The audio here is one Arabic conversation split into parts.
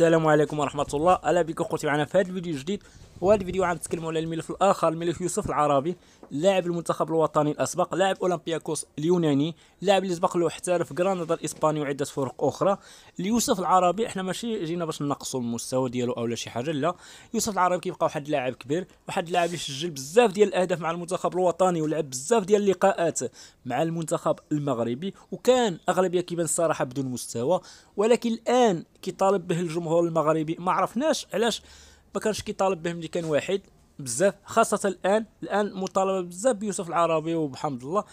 السلام عليكم ورحمه الله اهلا بكم اخوتي معنا في هذا الفيديو الجديد وهذا الفيديو غنتكلموا على الملف الاخر الملف يوسف العربي لاعب المنتخب الوطني الاسبق لاعب اولمبياكوس اليوناني لاعب اللي سبق له احترف غراناطه الاسباني وعده فرق اخرى ليوسف العربي احنا ماشي جينا باش نقصوا المستوى ديالو او لا شي حاجه لا يوسف العربي كيبقى واحد اللاعب كبير واحد اللاعب اللي سجل بزاف ديال الاهداف مع المنتخب الوطني ولعب بزاف ديال اللقاءات مع المنتخب المغربي وكان اغلبيه كيبان الصراحه بدون مستوى ولكن الان كيطالب به الجمهور الجمهور المغربي ما عرفناش علاش ما كانش كيطالب بهم ملي كان واحد بزاف خاصه الان الان مطالبه بزاف بيوسف العربي وبحمد الله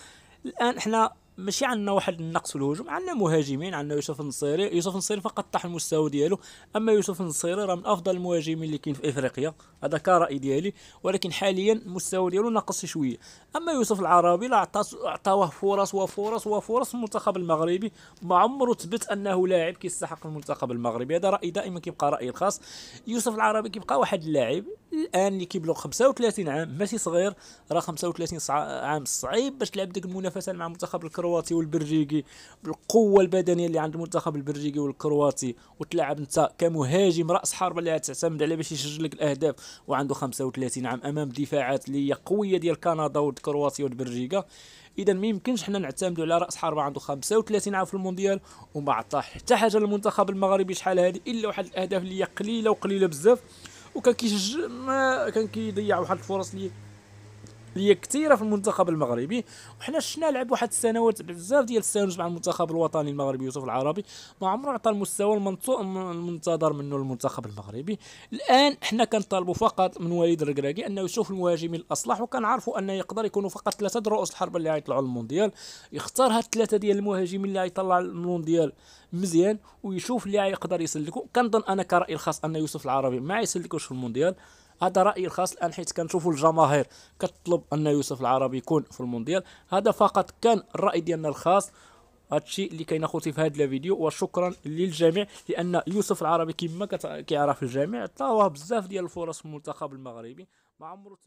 الان حنا ماشي عندنا واحد النقص في الهجوم عندنا مهاجمين عندنا يوسف النصيري يوسف النصيري فقط طاح المستوى ديالو اما يوسف النصيري راه من افضل المهاجمين اللي كاين في افريقيا هذا كراي ديالي ولكن حاليا المستوى ديالو ناقص شويه اما يوسف العربي راه عطاه فرص وفرص وفرص المنتخب المغربي ما عمره تبت انه لاعب كيستحق المنتخب المغربي هذا راي دائما كيبقى رايي الخاص يوسف العربي كيبقى واحد اللاعب الان اللي كيبلغ 35 عام ماشي صغير راه 35 عام صعيب باش تلعب ديك المنافسه مع منتخب الكرة الكرواتي والبلجيكي بالقوه البدنيه اللي عند المنتخب البلجيكي والكرواتي وتلعب انت كمهاجم راس حربه اللي تعتمد عليه باش يسجل لك الاهداف وعنده 35 عام امام دفاعات اللي هي قويه ديال كندا والكرواتي والبلجيكا اذا ما يمكنش حنا نعتمدوا على راس حربه عنده 35 عام في المونديال وما عطاه حتى حاجه للمنتخب المغربي شحال هذه الا واحد الاهداف اللي هي قليله وقليله بزاف وكان كيسجل كان كيضيع واحد الفرص اللي اللي هي كثيره في المنتخب المغربي وحنا شفنا لعب واحد السنوات بزاف ديال السنوات مع المنتخب الوطني المغربي يوسف العربي ما عمره عطى المستوى المنتظر منه المنتخب المغربي الان حنا كنطالبوا فقط من وليد الركراكي انه يشوف المهاجمين الاصلح وكنعرفوا انه يقدر يكونوا فقط ثلاثه رؤوس الحرب اللي غيطلعوا للمونديال يختار هاد الثلاثه ديال المهاجمين اللي غيطلع للمونديال مزيان ويشوف اللي يقدر يسلكو كنظن انا كراي الخاص ان يوسف العربي ما يسلكوش في المونديال هذا رايي الخاص الان حيت كنشوفوا الجماهير كتطلب ان يوسف العربي يكون في المونديال هذا فقط كان الراي ديالنا الخاص هادشي اللي كاين اخوتي في هذا الفيديو وشكرا للجميع لان يوسف العربي كما كيعرف الجميع تلاوه بزاف ديال الفرص في المنتخب المغربي ما عمرو